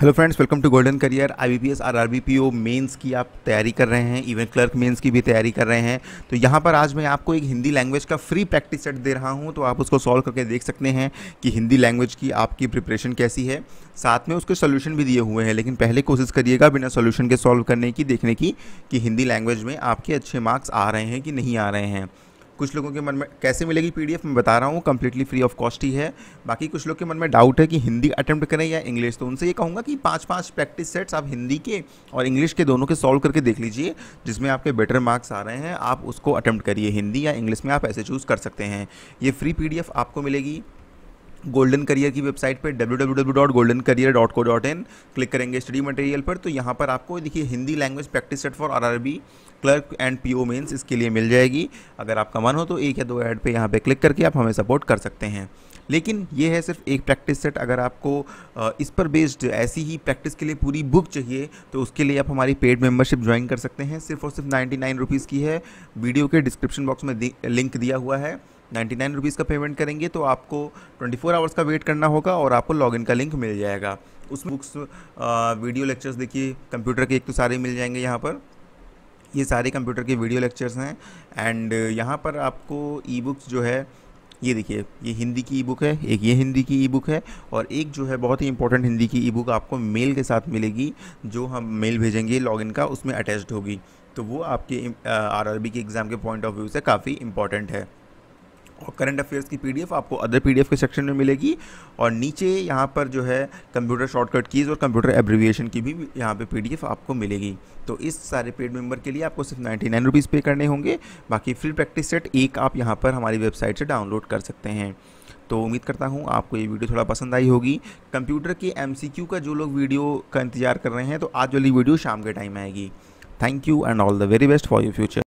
hello friends welcome to golden career I B mains S R B P O mains की आप तैयारी कर रहे हैं इवन क्लर्क मेन्स की भी तैयारी कर रहे हैं तो यहाँ पर आज मैं आपको एक हिंदी लैंग्वेज का फ्री प्रैक्टिस सेट दे रहा हूँ तो आप उसको सॉल्व करके देख सकते हैं कि हिंदी लैंग्वेज की आपकी प्रिपरेशन कैसी है साथ में उसके सोल्यूशन भी दिए हुए हैं लेकिन पहले कोशिश करिएगा बिना सोल्यूशन के सॉल्व करने की देखने की कि हिंदी लैंग्वेज में आपके अच्छे मार्क्स आ रहे हैं कि नहीं आ रहे हैं कुछ लोगों के मन में कैसे मिलेगी पीडीएफ मैं बता रहा हूँ कम्प्लीटली फ्री ऑफ कॉस्ट ही है बाकी कुछ लोग के मन में डाउट है कि हिंदी अटैम्प्ट करें या इंग्लिश तो उनसे ये कहूँगा कि पाँच पाँच प्रैक्टिस सेट्स आप हिंदी के और इंग्लिश के दोनों के सॉल्व करके देख लीजिए जिसमें आपके बेटर मार्क्स आ रहे हैं आप उसको अटैम्प्ट करिए हिंदी या इंग्लिश में आप ऐसे चूज़ कर सकते हैं ये फ्री पी आपको मिलेगी गोल्डन करियर की वेबसाइट पर डब्ल्यू क्लिक करेंगे स्टडी मटेरियल पर तो यहाँ पर आपको देखिए Hindi language practice set for R clerk and P O इसके लिए मिल जाएगी अगर आपका मन हो तो एक या दो ऐड पे यहाँ पे क्लिक करके आप हमें सपोर्ट कर सकते हैं लेकिन ये है सिर्फ एक प्रैक्टिस सेट अगर आपको इस पर बेस्ड ऐसी ही प्रैक्टिस के लिए पूरी बुक चाहिए तो उसके लिए आप हमारी पेड मेंबरशिप ज्वाइन कर सकते हैं सिर्फ और सिर्फ नाइन्टी नाइन रुपीज़ की है वीडियो के डिस्क्रिप्शन बॉक्स में लिंक दिया हुआ है नाइन्टी नाइन रुपीज़ का पेमेंट करेंगे तो आपको ट्वेंटी फोर आवर्स का वेट करना होगा और आपको लॉगिन का लिंक मिल जाएगा उसमें बुक्स वीडियो लेक्चर्स देखिए कंप्यूटर के एक तो सारे मिल जाएंगे यहाँ पर ये सारे कंप्यूटर के वीडियो लेक्चर्स हैं एंड यहाँ पर आपको ई बुक्स जो है ये देखिए ये हिंदी की ई बुक है एक ये हिंदी की ई बुक है और एक जो है बहुत ही इंपॉर्टेंट हिंदी की ई बुक आपको मेल के साथ मिलेगी जो हम मेल भेजेंगे लॉगिन का उसमें अटैच्ड होगी तो वो आपके आरआरबी के एग्ज़ाम के पॉइंट ऑफ व्यू से काफ़ी इंपॉर्टेंट है और करंट अफेयर्स की पीडीएफ आपको अदर पीडीएफ के सेक्शन में मिलेगी और नीचे यहाँ पर जो है कंप्यूटर शॉर्टकट कीज़ और कंप्यूटर एब्रीविएशन की भी यहाँ पे पीडीएफ आपको मिलेगी तो इस सारे पेड मेंबर के लिए आपको सिर्फ नाइन्टी नाइन रुपीज़ पे करने होंगे बाकी फ्री प्रैक्टिस सेट एक आप यहाँ पर हमारी वेबसाइट से डाउनलोड कर सकते हैं तो उम्मीद करता हूँ आपको ये वीडियो थोड़ा पसंद आई होगी कंप्यूटर के एम का जो लोग वीडियो का इंतजार कर रहे हैं तो आज वाली वीडियो शाम के टाइम आएगी thank you and all the very best for you future